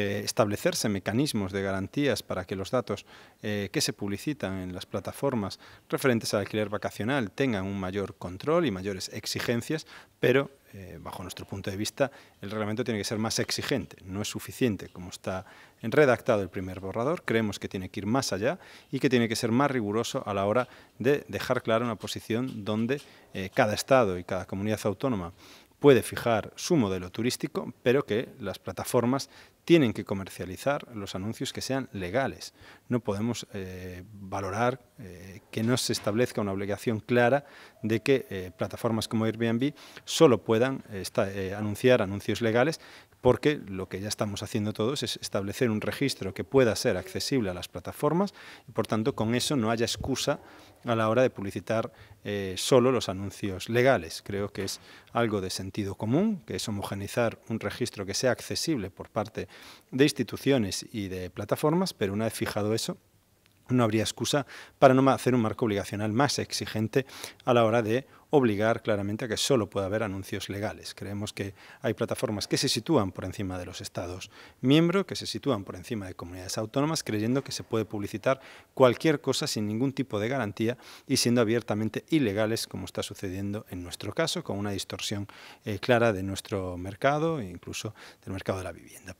Eh, establecerse mecanismos de garantías para que los datos eh, que se publicitan en las plataformas referentes al alquiler vacacional tengan un mayor control y mayores exigencias, pero eh, bajo nuestro punto de vista el reglamento tiene que ser más exigente, no es suficiente como está redactado el primer borrador, creemos que tiene que ir más allá y que tiene que ser más riguroso a la hora de dejar clara una posición donde cada Estado y cada comunidad autónoma puede fijar su modelo turístico, pero que las plataformas tienen que comercializar los anuncios que sean legales. No podemos eh, valorar eh, que no se establezca una obligación clara de que eh, plataformas como Airbnb solo puedan anunciar anuncios legales, porque lo que ya estamos haciendo todos es establecer un registro que pueda ser accesible a las plataformas y por tanto con eso no haya excusa a la hora de publicitar eh, solo los anuncios legales. Creo que es algo de sentido común, que es homogeneizar un registro que sea accesible por parte de instituciones y de plataformas, pero una vez fijado eso, no habría excusa para no hacer un marco obligacional más exigente a la hora de obligar claramente a que solo pueda haber anuncios legales. Creemos que hay plataformas que se sitúan por encima de los Estados miembros, que se sitúan por encima de comunidades autónomas, creyendo que se puede publicitar cualquier cosa sin ningún tipo de garantía y siendo abiertamente ilegales, como está sucediendo en nuestro caso, con una distorsión eh, clara de nuestro mercado e incluso del mercado de la vivienda.